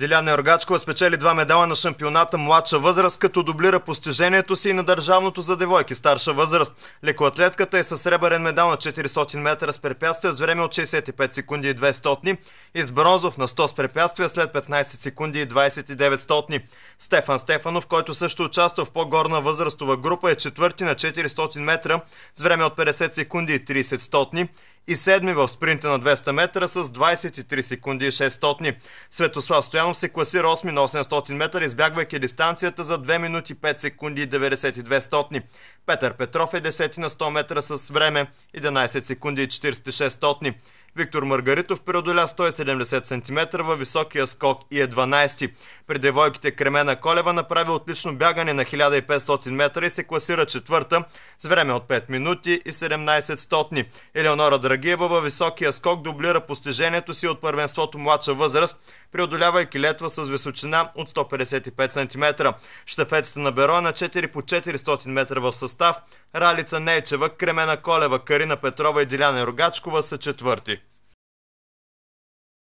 Диляна Йоргачкова спечели два медала на шампионата младша възраст, като дублира постижението си и на държавното за девойки старша възраст. Лекоатлетката е със сребърен медал на 400 метра с препятствия с време от 65 секунди и 2 стотни и с бронзов на 100 с препятствия след 15 секунди и 29 стотни. Стефан Стефанов, който също участва в по-горна възрастова група, е четвърти на 400 метра с време от 50 секунди и 30 стотни и седми в спринта на 200 метра с 23 секунди и 600. Светослав Стоянов се класира 8 на 800 метра, избягвайки дистанцията за 2 минути 5 секунди и 92 стотни. Петър Петров е 10 на 100 метра с време 11 секунди и 46 стотни. Виктор Маргаритов преодоля 170 см във високия скок и е 12. При девойките Кремена Колева направи отлично бягане на 1500 метра и се класира четвърта с време от 5 минути и 17 стотни. Елеонора Драгиева във високия скок дублира постижението си от първенството младша възраст преодолявайки летва с височина от 155 см. Штафетата на Беро е на 4 по 400 метра в състав. Ралица Нейчева, Кремена Колева, Карина Петрова и Диляна Рогачкова са четвърти.